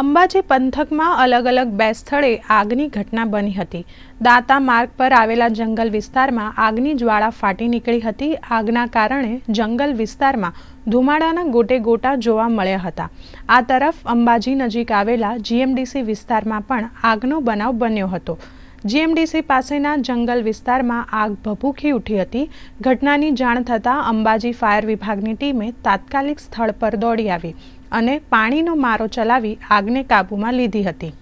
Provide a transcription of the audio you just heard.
અંબાજી પંથકમાં અલગ અલગ બે સ્થળે આગની ઘટના બની હતી દાતા માર્ગ પર આવેલા જંગલ વિસ્તારમાં આગની જ્વાળા ફાટી નીકળી હતી આગના કારણે જંગલ વિસ્તારમાં ધુમાડાના ગોટે ગોટા જોવા મળ્યા હતા આ તરફ અંબાજી નજીક આવેલા જીએમડીસી વિસ્તારમાં પણ આગનો બનાવ બન્યો હતો જીએમડીસી પાસેના જંગલ વિસ્તારમાં આગ ભભૂકી ઉઠી હતી ઘટનાની જાણ થતાં અંબાજી ફાયર વિભાગની ટીમે તાત્કાલિક સ્થળ પર દોડી આવી અને પાણીનો મારો ચલાવી આગને કાબૂમાં લીધી હતી